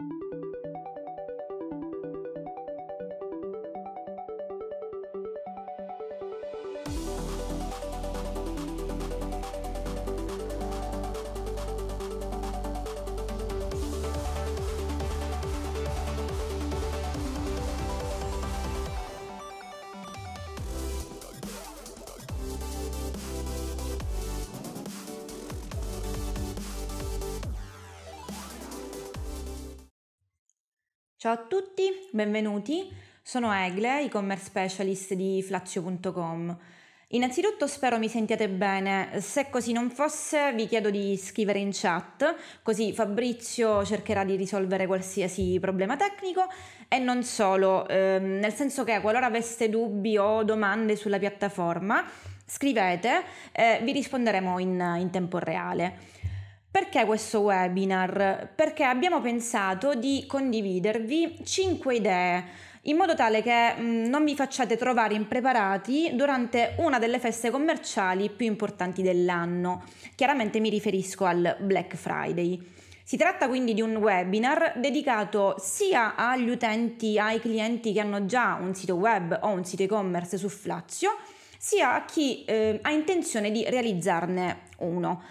Thank you Ciao a tutti, benvenuti. Sono Egle, e-commerce specialist di Flazio.com. Innanzitutto spero mi sentiate bene, se così non fosse vi chiedo di scrivere in chat, così Fabrizio cercherà di risolvere qualsiasi problema tecnico e non solo, ehm, nel senso che qualora aveste dubbi o domande sulla piattaforma scrivete e eh, vi risponderemo in, in tempo reale. Perché questo webinar? Perché abbiamo pensato di condividervi 5 idee in modo tale che mh, mm, non vi facciate trovare impreparati durante una delle feste commerciali più importanti dell'anno. Chiaramente mi riferisco al Black Friday. Si tratta quindi di un webinar dedicato sia agli utenti, ai clienti che hanno già un sito web o un sito e-commerce su Flazio, sia a chi eh, ha intenzione di realizzarne uno.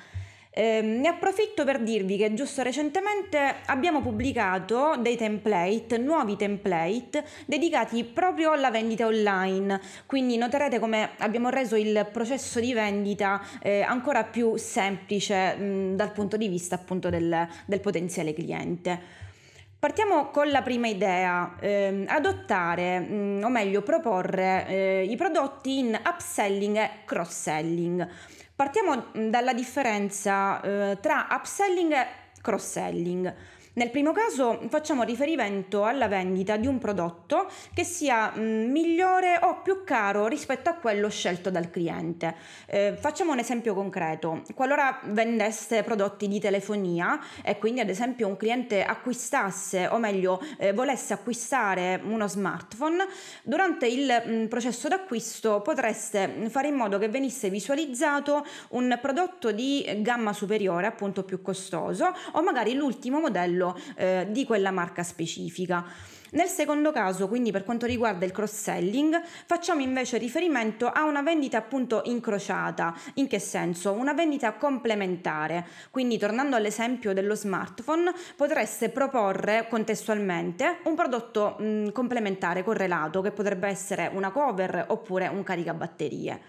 Eh, ne approfitto per dirvi che giusto recentemente abbiamo pubblicato dei template, nuovi template dedicati proprio alla vendita online, quindi noterete come abbiamo reso il processo di vendita eh, ancora più semplice mh, mm, dal punto di vista appunto del, del potenziale cliente. Partiamo con la prima idea, eh, adottare mh, mm, o meglio proporre eh, i prodotti in upselling e cross-selling. Partiamo dalla differenza eh, tra upselling e cross-selling. Nel primo caso facciamo riferimento alla vendita di un prodotto che sia migliore o più caro rispetto a quello scelto dal cliente. Eh, facciamo un esempio concreto. Qualora vendesse prodotti di telefonia e quindi ad esempio un cliente acquistasse o meglio eh, volesse acquistare uno smartphone, durante il mh, processo d'acquisto potreste fare in modo che venisse visualizzato un prodotto di gamma superiore, appunto più costoso, o magari l'ultimo modello livello eh, di quella marca specifica. Nel secondo caso, quindi per quanto riguarda il cross-selling, facciamo invece riferimento a una vendita appunto incrociata. In che senso? Una vendita complementare. Quindi tornando all'esempio dello smartphone, potreste proporre contestualmente un prodotto mh, mm, complementare correlato che potrebbe essere una cover oppure un caricabatterie.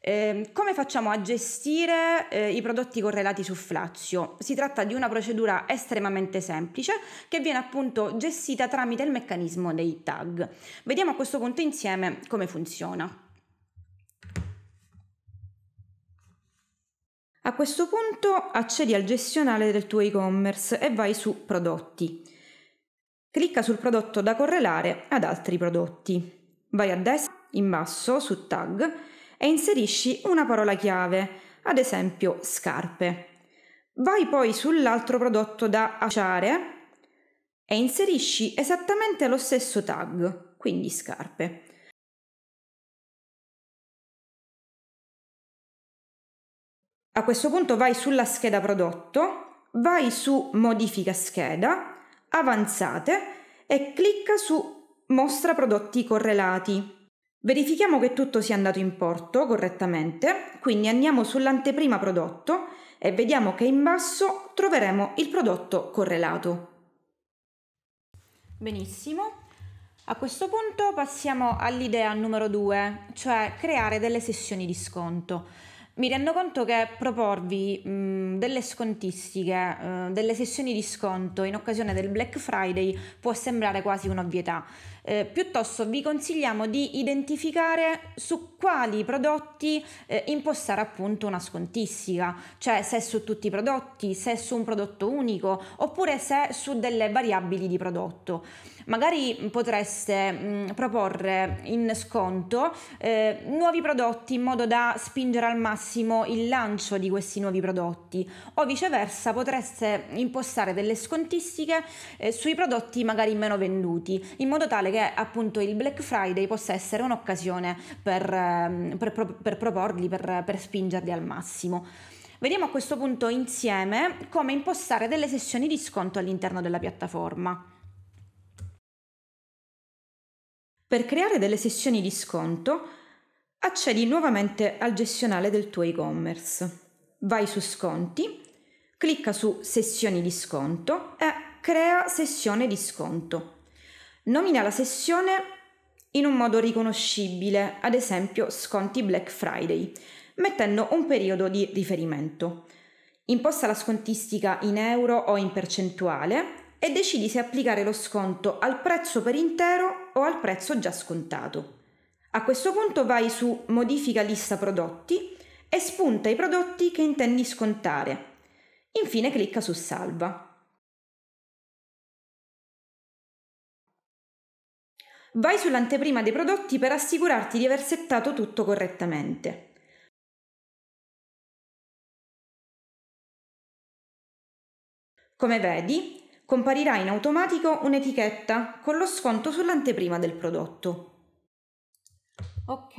Eh, come facciamo a gestire eh, i prodotti correlati su Flazio? Si tratta di una procedura estremamente semplice che viene appunto gestita tramite il meccanismo dei tag. Vediamo a questo punto insieme come funziona. A questo punto accedi al gestionale del tuo e-commerce e vai su prodotti. Clicca sul prodotto da correlare ad altri prodotti. Vai a destra, in basso, su tag e inserisci una parola chiave, ad esempio scarpe. Vai poi sull'altro prodotto da acciare e inserisci esattamente lo stesso tag, quindi scarpe. A questo punto vai sulla scheda prodotto, vai su modifica scheda, avanzate e clicca su mostra prodotti correlati. Verifichiamo che tutto sia andato in porto correttamente, quindi andiamo sull'anteprima prodotto e vediamo che in basso troveremo il prodotto correlato. Benissimo, a questo punto passiamo all'idea numero 2, cioè creare delle sessioni di sconto. Mi rendo conto che proporvi mh, delle scontistiche, mh, eh, delle sessioni di sconto in occasione del Black Friday può sembrare quasi un'ovvietà eh, piuttosto vi consigliamo di identificare su quali prodotti eh, impostare appunto una scontistica, cioè se su tutti i prodotti, se su un prodotto unico oppure se su delle variabili di prodotto. Magari potreste mh, mm, proporre in sconto eh, nuovi prodotti in modo da spingere al massimo il lancio di questi nuovi prodotti o viceversa potreste impostare delle scontistiche eh, sui prodotti magari meno venduti in modo tale che che appunto il Black Friday possa essere un'occasione per, ehm, per, per proporli, per, per spingerli al massimo. Vediamo a questo punto insieme come impostare delle sessioni di sconto all'interno della piattaforma. Per creare delle sessioni di sconto, accedi nuovamente al gestionale del tuo e-commerce. Vai su Sconti, clicca su Sessioni di sconto e Crea sessione di sconto. Nomina la sessione in un modo riconoscibile, ad esempio sconti Black Friday, mettendo un periodo di riferimento. Imposta la scontistica in euro o in percentuale e decidi se applicare lo sconto al prezzo per intero o al prezzo già scontato. A questo punto vai su Modifica lista prodotti e spunta i prodotti che intendi scontare. Infine clicca su Salva. Vai sull'anteprima dei prodotti per assicurarti di aver settato tutto correttamente. Come vedi, comparirà in automatico un'etichetta con lo sconto sull'anteprima del prodotto. Ok,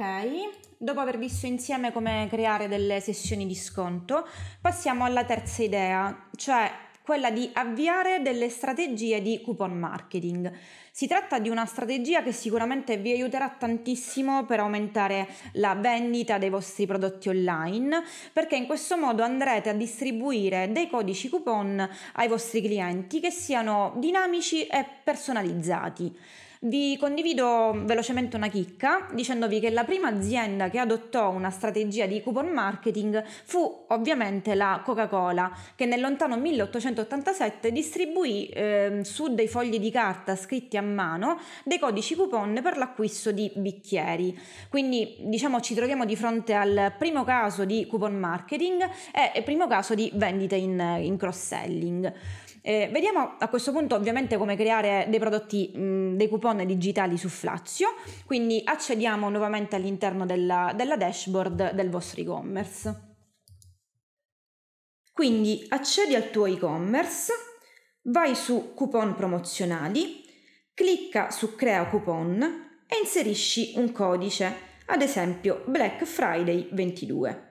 dopo aver visto insieme come creare delle sessioni di sconto, passiamo alla terza idea, cioè quella di avviare delle strategie di coupon marketing. Si tratta di una strategia che sicuramente vi aiuterà tantissimo per aumentare la vendita dei vostri prodotti online, perché in questo modo andrete a distribuire dei codici coupon ai vostri clienti che siano dinamici e personalizzati. Vi condivido velocemente una chicca dicendovi che la prima azienda che adottò una strategia di coupon marketing fu ovviamente la Coca-Cola, che nel lontano 1887 distribuì eh, su dei fogli di carta scritti a mano dei codici coupon per l'acquisto di bicchieri. Quindi diciamo ci troviamo di fronte al primo caso di coupon marketing e primo caso di vendite in, in cross selling. Eh, vediamo a questo punto ovviamente come creare dei prodotti, mh, dei coupon digitali su Flazio, quindi accediamo nuovamente all'interno della, della dashboard del vostro e-commerce. Quindi accedi al tuo e-commerce, vai su coupon promozionali, clicca su crea coupon e inserisci un codice, ad esempio Black Friday 22.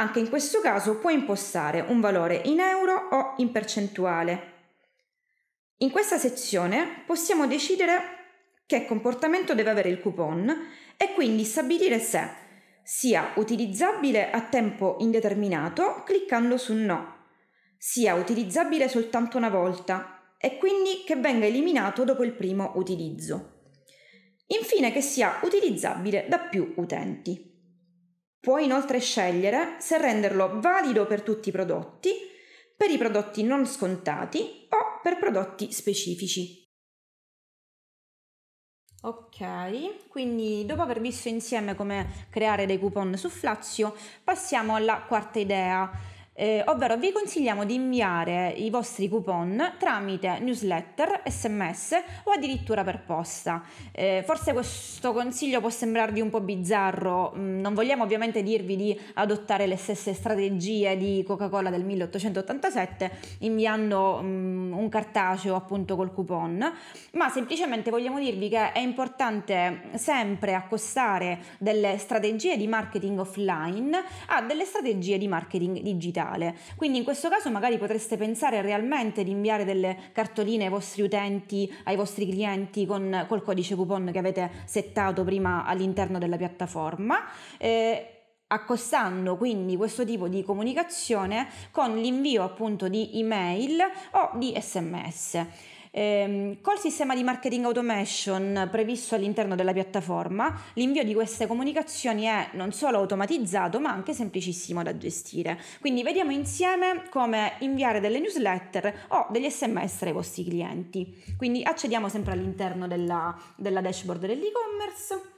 Anche in questo caso puoi impostare un valore in euro o in percentuale. In questa sezione possiamo decidere che comportamento deve avere il coupon e quindi stabilire se sia utilizzabile a tempo indeterminato cliccando su no, sia utilizzabile soltanto una volta e quindi che venga eliminato dopo il primo utilizzo. Infine che sia utilizzabile da più utenti. Puoi inoltre scegliere se renderlo valido per tutti i prodotti, per i prodotti non scontati o per prodotti specifici. Ok, quindi dopo aver visto insieme come creare dei coupon su Flazio, passiamo alla quarta idea eh, ovvero vi consigliamo di inviare i vostri coupon tramite newsletter, sms o addirittura per posta. Eh, forse questo consiglio può sembrarvi un po' bizzarro, mm, non vogliamo ovviamente dirvi di adottare le stesse strategie di Coca-Cola del 1887 inviando um, un cartaceo appunto col coupon, ma semplicemente vogliamo dirvi che è importante sempre accostare delle strategie di marketing offline a delle strategie di marketing digitale digitale. Quindi in questo caso magari potreste pensare realmente di inviare delle cartoline ai vostri utenti, ai vostri clienti con, col codice coupon che avete settato prima all'interno della piattaforma. Eh, accostando quindi questo tipo di comunicazione con l'invio appunto di email o di sms. Ehm, col sistema di marketing automation previsto all'interno della piattaforma, l'invio di queste comunicazioni è non solo automatizzato ma anche semplicissimo da gestire. Quindi vediamo insieme come inviare delle newsletter o degli sms ai vostri clienti. Quindi accediamo sempre all'interno della, della dashboard dell'e-commerce.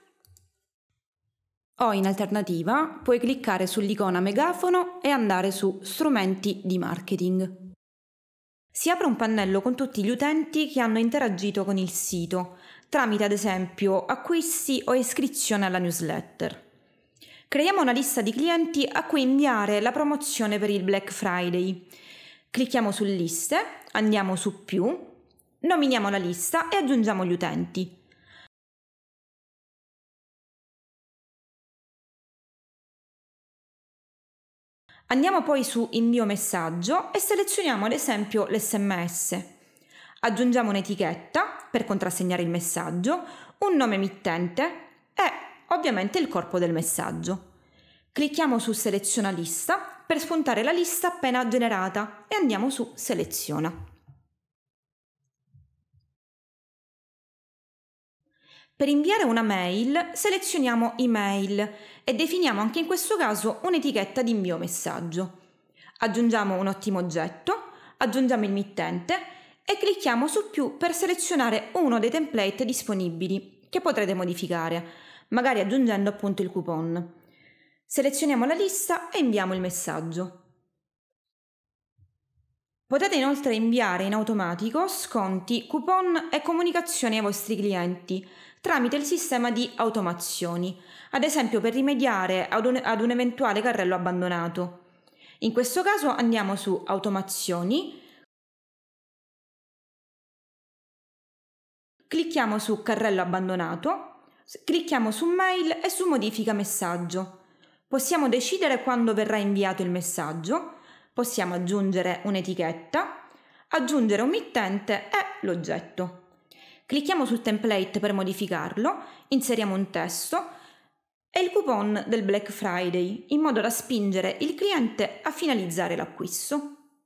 O in alternativa puoi cliccare sull'icona megafono e andare su strumenti di marketing. Si apre un pannello con tutti gli utenti che hanno interagito con il sito, tramite ad esempio acquisti o iscrizione alla newsletter. Creiamo una lista di clienti a cui inviare la promozione per il Black Friday. Clicchiamo su liste, andiamo su più, nominiamo la lista e aggiungiamo gli utenti. Andiamo poi su invio messaggio e selezioniamo ad esempio l'SMS. Aggiungiamo un'etichetta per contrassegnare il messaggio, un nome emittente e ovviamente il corpo del messaggio. Clicchiamo su seleziona lista per spuntare la lista appena generata e andiamo su seleziona. Per inviare una mail selezioniamo email e definiamo anche in questo caso un'etichetta di invio messaggio. Aggiungiamo un ottimo oggetto, aggiungiamo il mittente e clicchiamo su più per selezionare uno dei template disponibili che potrete modificare, magari aggiungendo appunto il coupon. Selezioniamo la lista e inviamo il messaggio. Potete inoltre inviare in automatico sconti, coupon e comunicazioni ai vostri clienti tramite il sistema di automazioni, ad esempio per rimediare ad un, ad un eventuale carrello abbandonato. In questo caso andiamo su Automazioni, clicchiamo su Carrello abbandonato, clicchiamo su Mail e su Modifica messaggio. Possiamo decidere quando verrà inviato il messaggio, possiamo aggiungere un'etichetta, aggiungere un mittente e l'oggetto. Clicchiamo sul template per modificarlo, inseriamo un testo e il coupon del Black Friday in modo da spingere il cliente a finalizzare l'acquisto.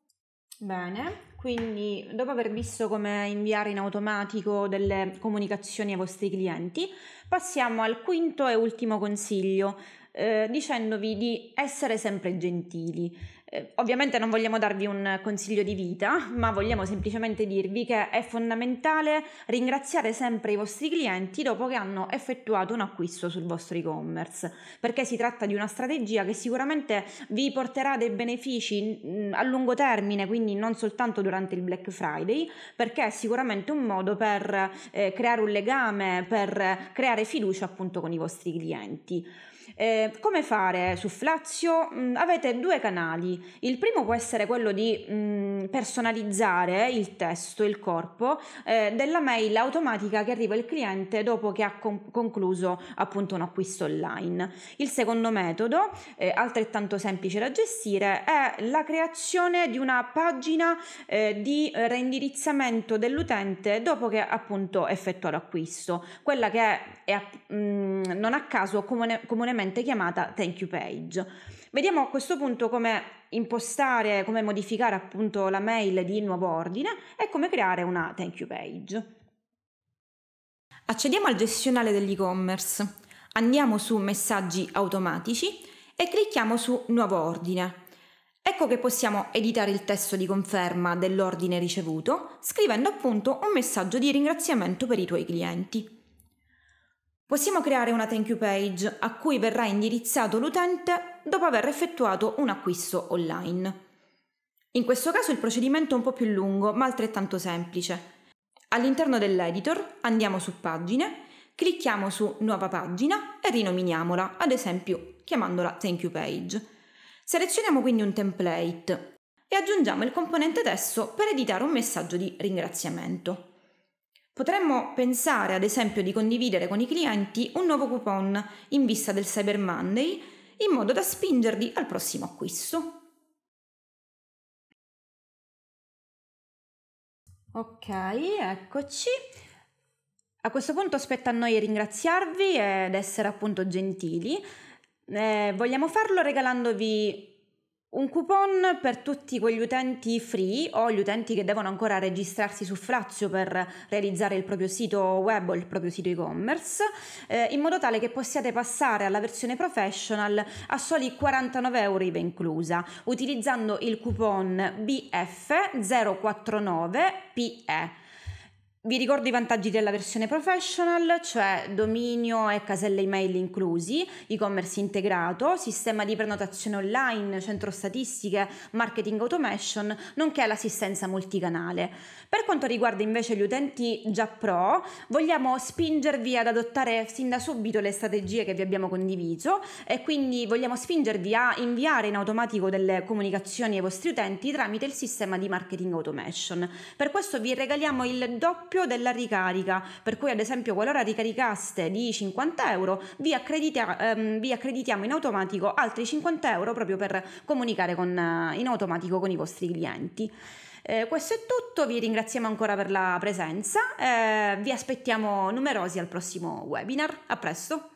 Bene, quindi dopo aver visto come inviare in automatico delle comunicazioni ai vostri clienti, passiamo al quinto e ultimo consiglio, eh, dicendovi di essere sempre gentili. Eh, ovviamente non vogliamo darvi un consiglio di vita, ma vogliamo semplicemente dirvi che è fondamentale ringraziare sempre i vostri clienti dopo che hanno effettuato un acquisto sul vostro e-commerce, perché si tratta di una strategia che sicuramente vi porterà dei benefici mm, a lungo termine, quindi non soltanto durante il Black Friday, perché è sicuramente un modo per eh, creare un legame, per creare fiducia appunto con i vostri clienti. Eh, come fare su Flazio? Mm, avete due canali. Il primo può essere quello di mm, personalizzare il testo, il corpo eh, della mail automatica che arriva il cliente dopo che ha con- concluso appunto un acquisto online. Il secondo metodo, eh, altrettanto semplice da gestire, è la creazione di una pagina eh, di reindirizzamento dell'utente dopo che appunto effettua l'acquisto, quella che è, è mm, non a caso comune- comunemente comunemente chiamata thank you page. Vediamo a questo punto come impostare, come modificare appunto la mail di nuovo ordine e come creare una thank you page. Accediamo al gestionale dell'e-commerce, andiamo su messaggi automatici e clicchiamo su nuovo ordine. Ecco che possiamo editare il testo di conferma dell'ordine ricevuto scrivendo appunto un messaggio di ringraziamento per i tuoi clienti. Possiamo creare una thank you page a cui verrà indirizzato l'utente dopo aver effettuato un acquisto online. In questo caso il procedimento è un po' più lungo, ma altrettanto semplice. All'interno dell'editor andiamo su Pagine, clicchiamo su Nuova pagina e rinominiamola, ad esempio chiamandola Thank you page. Selezioniamo quindi un template e aggiungiamo il componente testo per editare un messaggio di ringraziamento. Potremmo pensare, ad esempio, di condividere con i clienti un nuovo coupon in vista del Cyber Monday, in modo da spingerli al prossimo acquisto. Ok, eccoci. A questo punto aspetta a noi ringraziarvi ed essere appunto gentili. Eh, vogliamo farlo regalandovi un coupon per tutti quegli utenti free o gli utenti che devono ancora registrarsi su Frazio per realizzare il proprio sito web o il proprio sito e-commerce, eh, in modo tale che possiate passare alla versione professional a soli 49 euro IVA inclusa, utilizzando il coupon BF049PE vi ricordo i vantaggi della versione professional, cioè dominio e caselle email inclusi, e-commerce integrato, sistema di prenotazione online, centro statistiche, marketing automation, nonché l'assistenza multicanale. Per quanto riguarda invece gli utenti già pro, vogliamo spingervi ad adottare sin da subito le strategie che vi abbiamo condiviso e quindi vogliamo spingervi a inviare in automatico delle comunicazioni ai vostri utenti tramite il sistema di marketing automation. Per questo vi regaliamo il doppio doppio della ricarica, per cui ad esempio qualora ricaricaste di 50 euro vi, accredita, ehm, vi accreditiamo in automatico altri 50 euro proprio per comunicare con, eh, in automatico con i vostri clienti. Eh, questo è tutto, vi ringraziamo ancora per la presenza, eh, vi aspettiamo numerosi al prossimo webinar, a presto!